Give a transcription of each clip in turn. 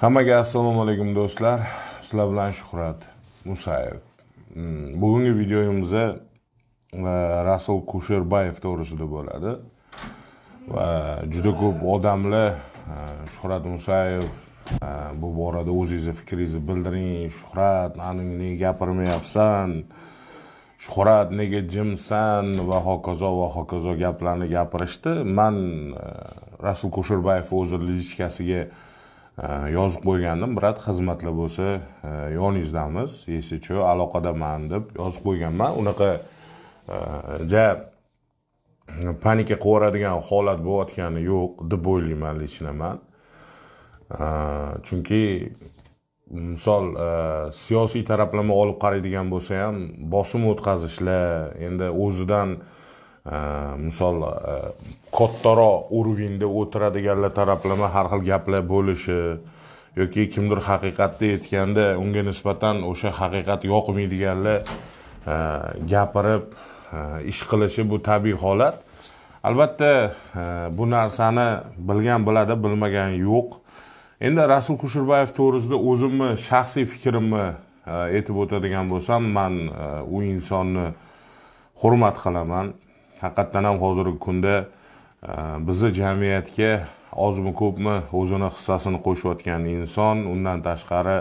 hammaga assalomu alaykum do'stlar sizlar bilan shuhrat musayev hmm, bugungi videomiz e, rasul kusherbayev to'g'risida bo'ladi va juda ko'p odamlar e, shuhrat musayev e, bu borada o'zingizni fikringizni bildiring shuhrat anavi nega gapirmayapsan shuhrat nega jimsan va hokazo va hokazo gaplarni gapirishdi man rasul kusherbayev o'zini lichkasiga Э, yozib qo'ygandim brat xizmatlar bo'lsa e, yoningizdamiz если что aloqadaman deb yozib qo'yganman unaqa e, ja panika qilib yuboradigan holat bo'layotgani yo'q deb o'ylayman лично man e, chunki misol siyosiy taraflama olib qaraydigan bo'lsa ham bosim o'tkazishlar endi o'zidan misol kattaroq уровеньda o'tiradiganlar taraflama har xil gaplar bo'lishi yoki kimdir haqiqatni aytganda unga nisbatan o'sha haqiqat yoqmaydiganlar gapirib ish qilishi bu tabiiy holat albatta bu narsani bilgan biladi bilmagan yo'q endi rasul kusherbayev to'g'risida o'zimni shaxsiy fikrimni aytib o'tadigan bo'lsam man u insonni hurmat qilaman haqiqatdan ham hozirgi kunda e, bizni jamiyatga ozmi ko'pmi o'zini hissasini qo'shayotgan inson undan tashqari e,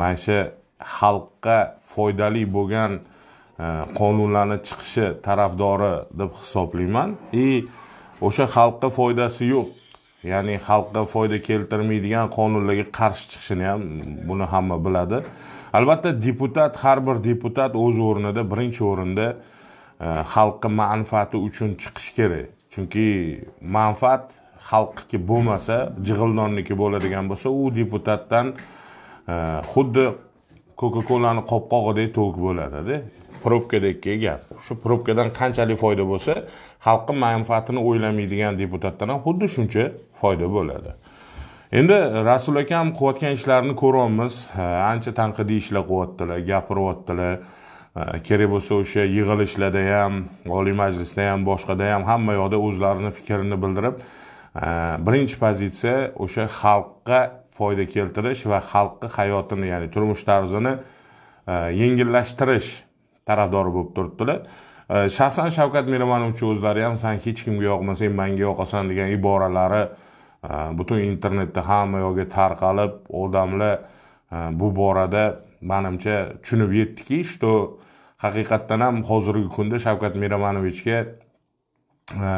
mana shu xalqqa foydali bo'lgan e, qonunlarni chiqishi tarafdori deb hisoblayman и o'sha xalqqa foydasi yo'q ya'ni xalqqa foyda keltirmaydigan qonunlarga qarshi chiqishini ham buni hamma biladi albatta deputat har bir deputat o'z o'rnida birinchi o'rinda xalqqa manfaati uchun chiqish kerak chunki manfaat xalqniki bo'lmasa jig'ildonniki bo'ladigan bo'lsa u deputatdan e, xuddi coca colani qopqog'idek to'k bo'ladida probkadagi gap shu probkadan qanchalik foyda bo'lsa xalqni manfaatini o'ylamaydigan deputatdan ham xuddi shuncha foyda bo'ladi endi rasul akam qilayotgan ishlarini ko'ryapmiz ancha tanqidiy ishlar qilyaptilar gapiryaptilar kerak bo'lsa o'sha yig'ilishlarda ham oliy majlisda ham boshqada ham hamma yoqda o'zlarini fikrini bildirib birinchi pozitsiya o'sha xalqqa foyda keltirish va xalqni hayotini ya'ni turmush tarzini yengillashtirish tarafdori bo'lib turibdilar shaxsan shavkat miromonovich o'zlari ham san hech kimga yoqmasang manga yoqasan degan iboralari butun internetda hamma yoqga tarqalib odamlar bu borada manimcha tushunib yetdiki что haqiqatdan ham hozirgi kunda shavkat miromanovichga e,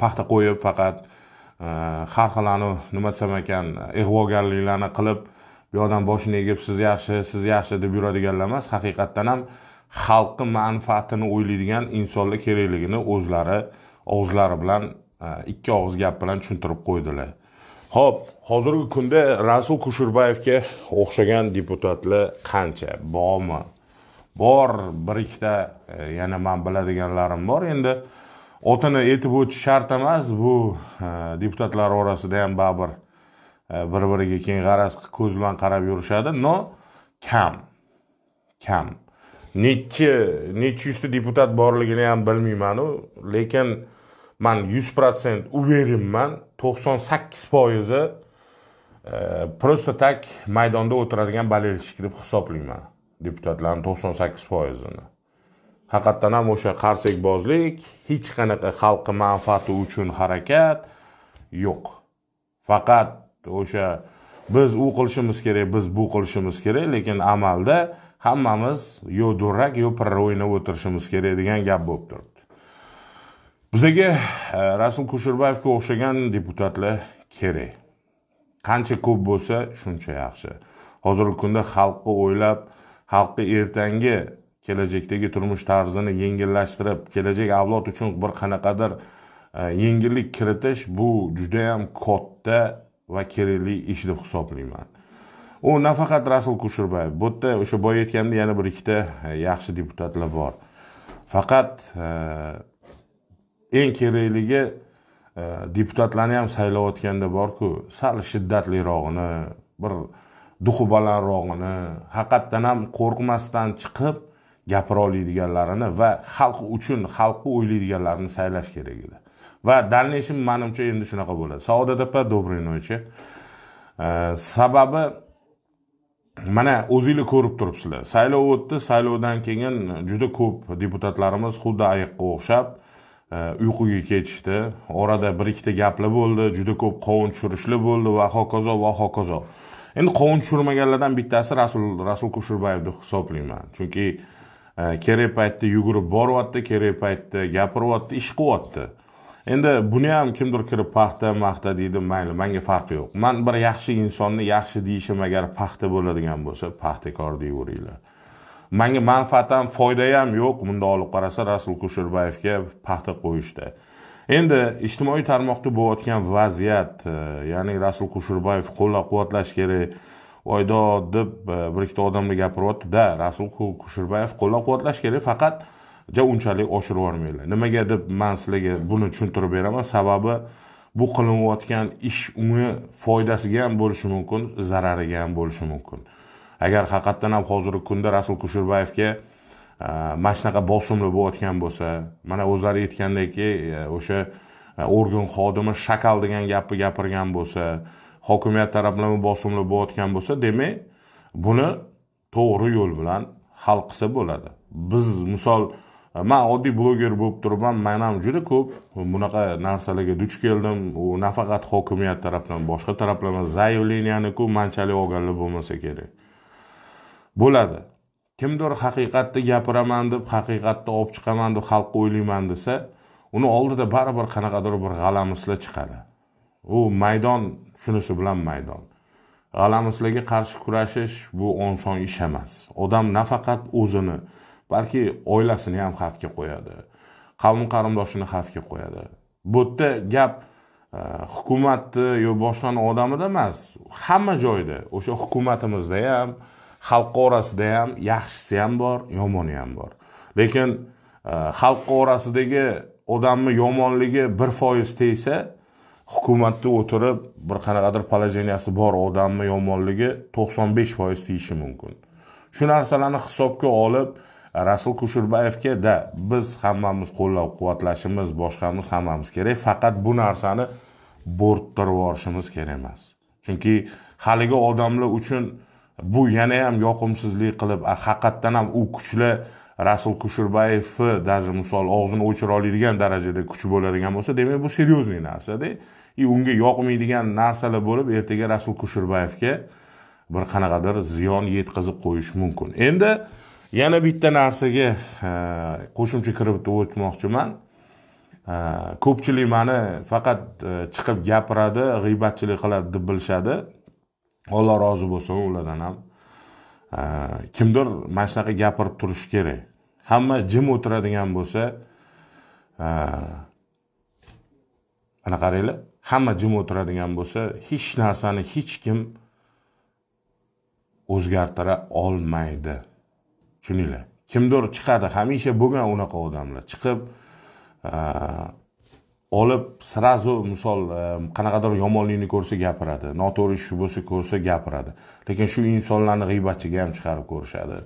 paxta qo'yib faqat e, har xil nima desam ekan ig'vogarliklarni qilib bu yoqdan boshini egib siz yaxshi siz yaxshi deb yuradiganlar emas haqiqatdan ham xalqni manfaatini o'ylaydigan insonlar kerakligini o'zlari og'izlari bilan e, ikki og'iz gap bilan tushuntirib qo'ydilar ho'p hozirgi kunda rasul kusherbayevga o'xshagan deputatlar qancha bormi bor bir ikkita e, yana man biladiganlarim bor endi otini aytib o'tish shart emas bu e, deputatlar orasida ham baribir e, bir biriga keng g'araz ko'z bilan qarab yurishadi но kam kam nechi nechi yuzta deputat borligini ham bilmaymanu lekin man yuz protsent уверенman to'qson sakkiz foizi просто так maydonda o'tiradigan болельщик deb hisoblayman deputatlarni to'qson sakkiz foizini haqiqatdan ham o'sha qarsakbozlik hech qanaqa xalqni manfaati uchun harakat yo'q faqat o'sha biz u qilishimiz kerak biz bu qilishimiz kerak lekin amalda hammamiz yo durrak yo pirra o'ynab o'tirishimiz kerak degan gap bo'lib turibdi bizaga e, rasul kusherbayevga o'xshagan deputatlar kerak qancha ko'p bo'lsa shuncha yaxshi hozirgi kunda xalqni o'ylab xalqni ertangi kelajakdagi turmush tarzini yengillashtirib kelajak avlod uchun bir qanaqadir e, yengillik kiritish bu judayam katta va kerakli ish deb hisoblayman u nafaqat rasul kusherbayev bu yerda o'sha boya aytgandek yana bir ikkita e, yaxshi deputatlar bor faqat e, eng kerakligi deputatlarni ham saylayotganda borku sal shiddatlirog'ini bir duxi balandrog'ini haqiqatdan ham qo'rqmasdan chiqib gapira oladiganlarini va xalq uchun xalqni o'ylaydiganlarini saylash kerak edi va дальнейшем manimcha endi shunaqa bo'ladi saodat opa доброй ночи sababi mana o'zinglar ko'rib turibsizlar saylov o'tdi saylovdan keyin juda ko'p deputatlarimiz xuddi ayiqqa o'xshab e, uyquga ketishdi orada bir ikkita gaplar bo'ldi juda ko'p qovun tushirishlar bo'ldi va hokazo va hokazo endi qovun tushirmaganlardan bittasi rasul rasul kusherbayev deb hisoblayman chunki e, kerak paytda yugurib boryapti kerak paytda gapiryapti ish qilyapti endi buni ham kimdir kirib paxta maxta deydi mayli manga farqi yo'q man bir yaxshi insonni yaxshi deyishim agar paxta bo'ladigan bo'lsa paxtakor deyaveringlar manga manfaat ham foyda ham yo'q bundoq olib qarasa rasul kusherbayevga paxta qo'yishda endi ijtimoiy tarmoqda bo'layotgan vaziyat e, ya'ni rasul kusherbayev qo'llab quvvatlash kerak oydo deb e, bir ikkita odamlar gapiryaptida rasul kusherbayev qo'llab quvvatlash kerak faqat ja unchalik oshirib yubormanglar nimaga deb man sizlarga buni tushuntirib beraman sababi bu qilinayotgan ish uni foydasiga ham bo'lishi mumkin zarariga ham bo'lishi mumkin agar haqiqatdan ham hozirgi kunda rasul kusherbayevga Э, mana shunaqa bosimli bo'layotgan bo'lsa mana o'zlari aytgandekki e, o'sha e, organ xodimi shakal degan gapni gapirgan bo'lsa hokimiyat taraflama bosimli bo'layotgan bo'lsa demak buni to'g'ri yo'l bilan hal qilsa bo'ladi biz misol e, man oddiy bloger bo'lib turibman man ham juda ko'p bunaqa narsalarga duch keldim u nafaqat hokimiyat tarafdan boshqa taraflama заявленияni ku manchalik olganlar bo'lmasa kerak bo'ladi kimdir haqiqatni gapiraman deb haqiqatni olib chiqaman deb xalqqa o'ylayman desa uni oldida baribir qanaqadir bir g'alamislar chiqadi u maydon shunisi bilan maydon g'alamislarga qarshi kurashish bu oson ish emas odam nafaqat o'zini balki oilasini ham xavfga qo'yadi qavm qarindoshini xavfga qo'yadi bu yerda gap e, hukumatni yo boshqani odamida emas hamma joyda o'sha hukumatimizda ham xalqi orasida ham yaxshisi ham bor yomoni ham bor lekin e, xalqi orasidagi odamni yomonligi bir foiz tegsa hukumatda o'tirib bir qanaqadir положенияsi bor odamni yomonligi to'qson besh foiz tegishi mumkin shu narsalarni hisobga olib e, rasul da biz hammamiz qo'llab quvvatlashimiz boshqamiz hammamiz kerak faqat bu narsani bo'rttirib yuborishimiz kerak emas chunki haligi odamlar uchun bu yana ham yoqimsizlik qilib haqiqatdan ham u kuchlar rasul kusherbayevni даже misol og'zini o'chira oladigan darajada kuch bo'ladigan bo'lsa demak bu серьезный narsada и unga yoqmaydigan narsalar bo'lib ertaga rasul kusherbayevga bir qanaqadir ziyon yetkazib qo'yish mumkin endi yana bitta narsaga e, qo'shimcha kirib o'tmoqchiman e, ko'pchilik mani faqat e, chiqib gapiradi g'iybatchilik qiladi deb bilishadi alloh rozi bo'lsin ulardan ham kimdir mana shunaqa gapirib turishi kerak hamma jim o'tiradigan bo'lsa ana qaranglar hamma jim o'tiradigan bo'lsa hech narsani hech kim o'zgartira olmaydi tushundinglar kimdir chiqadi hamisha bo'lgan unaqa odamlar chiqib olib сразу misol e, qanaqadir yomonlikni ko'rsa gapiradi noto'g'ri ish bo'lsa ko'rsa gapiradi lekin shu insonlarni g'iybatchiga ham chiqarib ko'rishadi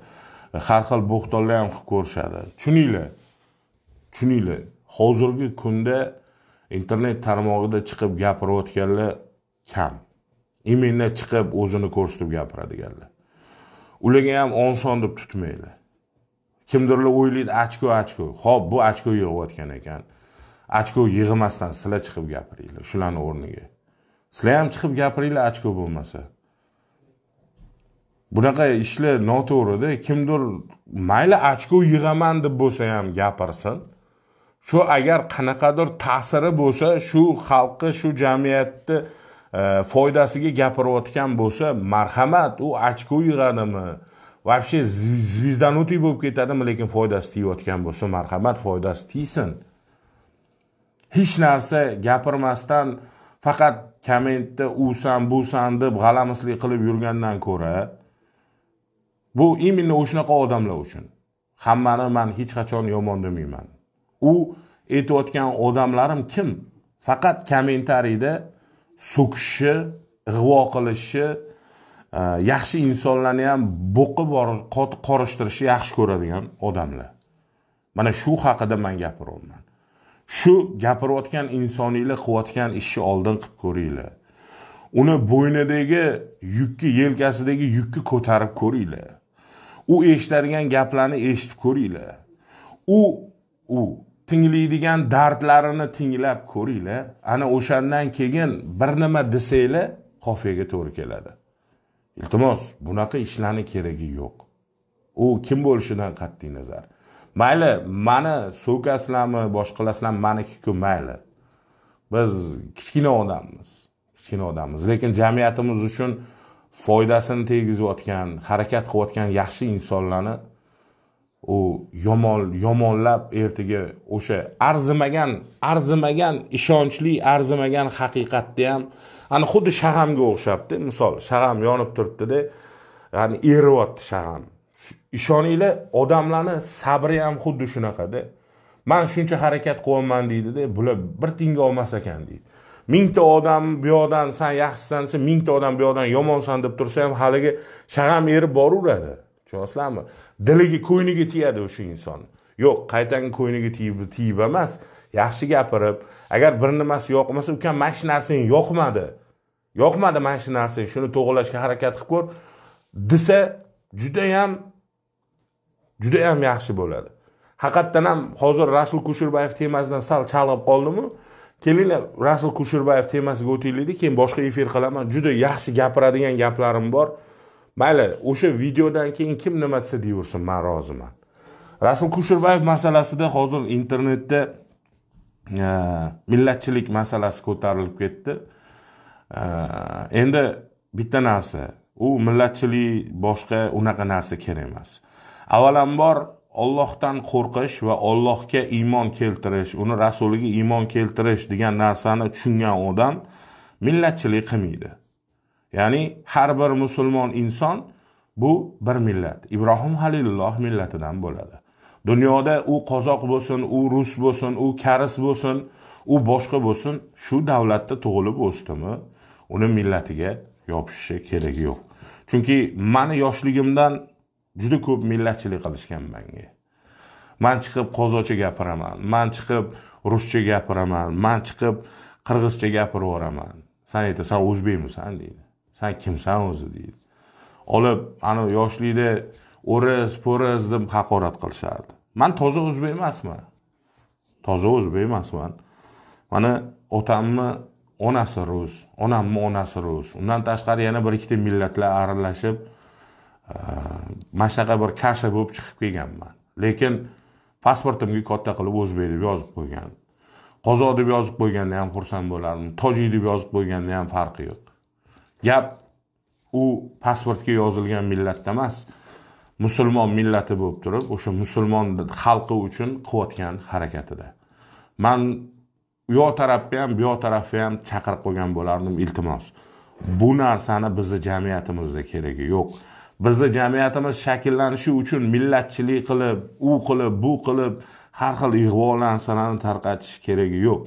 e, har xil bo'xtonlar ham qilib ko'rishadi tushuninglar tushuninglar hozirgi kunda internet tarmog'ida chiqib gapirayotganlar kam именно chiqib o'zini ko'rsatib gapiradiganlar ularga ham oson deb tutmanglar kimdirlar o'ylaydi ochko ochko ho'p bu ochko yig'ayotgan ekan ochko yig'masdan sizlar chiqib gapiringlar shularni o'rniga sizlar ham chiqib gapiringlar ochko bo'lmasa bunaqa ishlar noto'g'rida kimdir mayli ochko yig'aman deb bo'lsa ham gapirsin shu agar qanaqadir ta'siri bo'lsa shu xalqni shu jamiyatni e, foydasiga gapirayotgan bo'lsa marhamat u ochko yig'adimi вообще звезданутый bo'lib ketadimi lekin foydasi tiyayotgan bo'lsa marhamat foydasi tiysin hech narsa gapirmasdan faqat kommentda usan busan deb g'alamislik qilib yurgandan ko'ra bu именно o'shanaqa odamlar uchun hammani man hech qachon yomon demayman u aytayotgan odamlarim kim faqat kommentariyda so'kishni ig'vo qilishni e, yaxshi insonlarni ham bo'qib qorishtirishni yaxshi ko'radigan odamlar mana shu haqida man gapiryapman shu gapirayotgan insoniylik qilayotgan ishni oldin qilib ko'ringlar uni bo'ynidagi yukni yelkasidagi yukni ko'tarib ko'ringlar u eshitadigan gaplarni eshitib ko'ringlar u u tinglaydigan dardlarini tinglab ko'ringlar ana o'shandan keyin bir nima desanglar qofiyaga to'g'ri keladi iltimos bunaqa ishlarni keragi yo'q u kim bo'lishidan qat'iy nazar mayli mani sizlarmi boshqa qilasizlarmi manikiku mayli biz kichkina odammiz kichkina odammiz lekin jamiyatimiz uchun foydasini tegizayotgan harakat qilayotgan yaxshi insonlarni u yomon yomonlab ertaga o'sha arzimagan arzimagan ishonchli arzimagan haqiqatni ham ana xuddi shag'amga o'xshabdi misol shag'am yonib turibdida ya'ni eriyapti shag'am ishoninglar odamlarni sabri ham xuddi shunaqada man shuncha harakat qilyapman deydida bular bir tiyinga olmas ekan deydi mingta odam bu yoqdan san yaxshisan desa mingta odam bu yoqdan yomonsan deb tursa ham haligi shag'am erib boraveradi tushunyapsizlarmi diliga ko'yniga tegadi o'sha inson yo'q qaytangi ko'yniga tiyib tiyib emas yaxshi gapirib agar bir nimasi yoqmasa ukam mana shu narsang yoqmadi yoqmadi mana shu narsang shuni to'g'irlashga harakat qilib ko'r desa judayam judayam yaxshi bo'ladi haqiqatdan ham hozir rasul kusherbayev temasidan sal chalg'ib qoldimu kelinglar rasul kusherbayev temasiga o'tinglarda keyin boshqa efir qilaman juda yaxshi gapiradigan gaplarim bor mayli o'sha videodan keyin kim nima desa deyaversin man roziman rasul kusherbayev masalasida hozir internetda e, millatchilik masalasi ko'tarilib ketdi e, endi bitta narsa u millatchilik boshqa unaqa narsa kerak emas avvalambor ollohdan qo'rqish va ollohga iymon keltirish uni rasuliga iymon keltirish degan narsani tushungan odam millatchilik qilmaydi ya'ni har bir musulmon inson bu bir millat ibrohim halilulloh millatidan bo'ladi dunyoda u qozoq bo'lsin u rus bo'lsin u karis bo'lsin u boshqa bo'lsin shu davlatda tug'ilib o'sdimi uni millatiga yopishishi keragi yo'q chunki mani yoshligimdan juda ko'p millatchilik qilishgan manga man chiqib qozoqcha gapiraman man chiqib ruscha gapiraman man chiqib qirg'izcha gapiravoraman san aytadi san o'zbekmisan deydi san kimsan o'zi deydi olib ani yoshlikda o'ris po'ris deb haqorat qilishardi man toza o'zbek emasman toza o'zbek emasman mana otamni onasi rus onamni onasi rus undan tashqari yana bir ikkita millatlar aralashib e, mana shunaqa bir kasha bo'lib chiqib kelganman lekin pasportimga katta qilib o'zbek deb yozib qo'ygan qozoq deb yozib qo'yganda ham xursand bo'lardim tojik deb yozib qo'yganda ham farqi yo'q gap u pasportga yozilgan millatda emas musulmon millati bo'lib turib o'sha musulmon xalqi uchun qilayotgan harakatida man u yoq tarafga ham bu yoq tarafga ham chaqirib qo'ygan bo'lardim iltimos bu narsani bizni jamiyatimizda keragi yo'q bizni jamiyatimiz shakllanishi uchun millatchilik qilib u qilib bu qilib har xil ig'vo narsalarni tarqatish keragi yo'q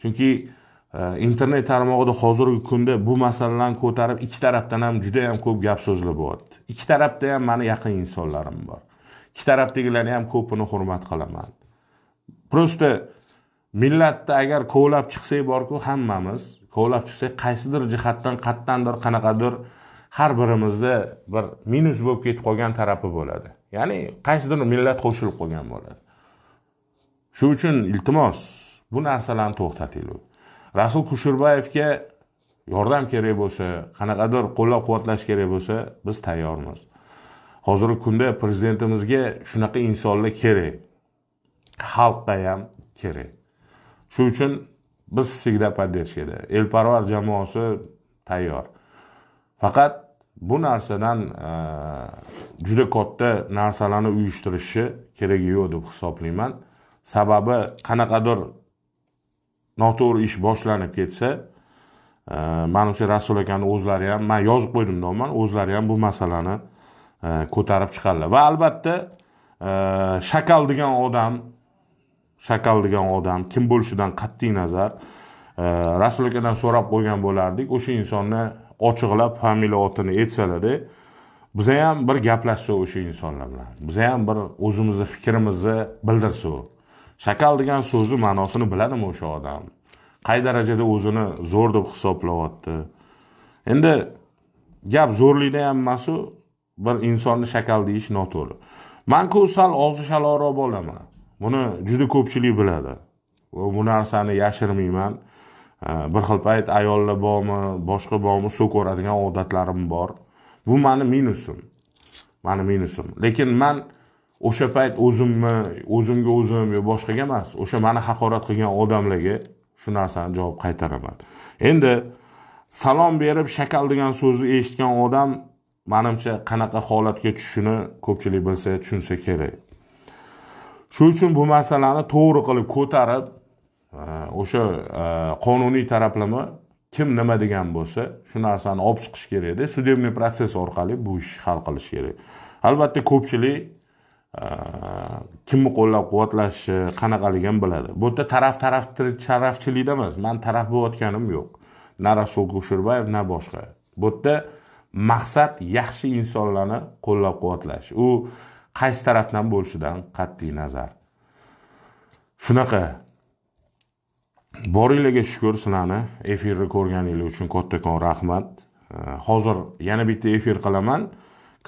chunki e, internet tarmog'ida hozirgi kunda bu masalalarni ko'tarib ikki tarafdan ham juda yam ko'p gap so'zlar bo'lyapti ikki tarafda ham mani yaqin insonlarim bor ikki tarafdagilarni ham ko'pini hurmat qilaman просто millatni agar kovlab chiqsak borku hammamiz kovlab chiqsak qaysidir jihatdan qayerdandir qanaqadir har birimizda bir minus bo'lib ketib qolgan tarafi bo'ladi ya'ni qaysidir millat qo'shilib qolgan bo'ladi shu uchun iltimos bu narsalarni to'xtatinglar rasul kusherbayevga yordam kerak bo'lsa qanaqadir qo'llab quvvatlash kerak bo'lsa biz tayyormiz hozirgi kunda prezidentimizga shunaqa insonlar kerak xalqqa ham kerak shu uchun biz всегда поддержкада elparvar jamoasi tayyor faqat bu narsadan e, juda katta narsalarni uyushtirishi keragi yo'q deb hisoblayman sababi qanaqadir noto'g'ri ish boshlanib ketsa e, manimcha rasul akani o'zlari ham man yozib qo'ydim deyapman o'zlari ham bu masalani e, ko'tarib chiqadilar va albatta shakal degan odam shakal degan odam kim bo'lishidan qat'iy nazar e, rasul akadan so'rab qo'ygan bo'lardik o'sha insonni ochiqlab familiya otini aytsalarda biza ham bir gaplashsa o'sha insonlar bilan biza ham bir o'zimizni fikrimizni bildirsa shakal degan so'zni ma'nosini biladimi o'sha odam qay darajada o'zini zo'r deb hisoblayapti endi gap zo'rlikda ham emasu bir insonni shakal deyish noto'g'ri manku sal og'zi shaloroq bo'laman buni juda ko'pchilik biladi va bu narsani yashirmayman bir xil payt ayollar bormi boshqa bormi suv ko'radigan odatlarim bor bu mani minusim mani minusim lekin man o'sha payt o'zimni o'zimga o'zim yo boshqaga emas o'sha mani haqorat qilgan odamlarga shu narsani javob qaytaraman endi salom berib shakal degan so'zni eshitgan odam manimcha qanaqa holatga tushishini ko'pchilik bilsa tushunsa kerak shuning uchun bu masalani to'g'ri qilib ko'tarib o'sha qonuniy taraflama kim nima degan bo'lsa shu narsani olib chiqish kerakda sudebniy protsess orqali bu ishni hal qilish kerak albatta ko'pchilik kimni qo'llab quvvatlashni qanaqaligini biladi bu yerda taraf taraf tarafchilikda emas man taraf bo'layotganim yo'q na rasul kusherbayev na boshqa bu yerda maqsad yaxshi insonlarni qo'llab quvvatlash u qaysi tarafdan bo'lishidan qat'iy nazar shunaqa boringlarga shukur sizlarni efirni ko'rganinglar uchun kattakon rahmat hozir yana bitta efir qilaman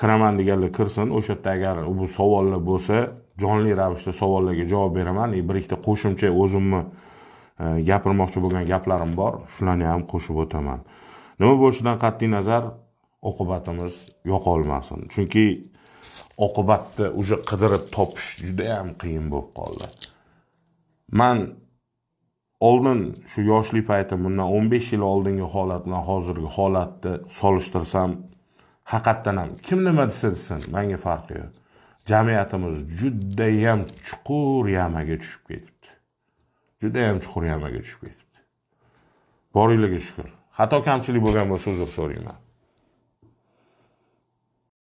kiraman deganlar kirsin o'sha yerda agar bu savollar bo'lsa jonli ravishda savollarga javob beraman e, bir ikkita qo'shimcha o'zimni e, gapirmoqchi bo'lgan gaplarim bor shularni ham qo'shib o'taman nima bo'lishidan qat'iy nazar oqibatimiz yo'qolmasin chunki oqibatda уже qidirib topish juda yam qiyin bo'lib qoldi man oldin shu yoshlik paytim bundan o'n besh yil oldingi holat bilan hozirgi holatni solishtirsam haqiqatdan ham kim nima desa desin manga farqi yo'q jamiyatimiz judayam chuqur yamaga tushib ketibdi judayam chuqur yamaga tushib ketibdi boringlarga shukur xato kamchilik bo'lgan bo'lsa uzr so'rayman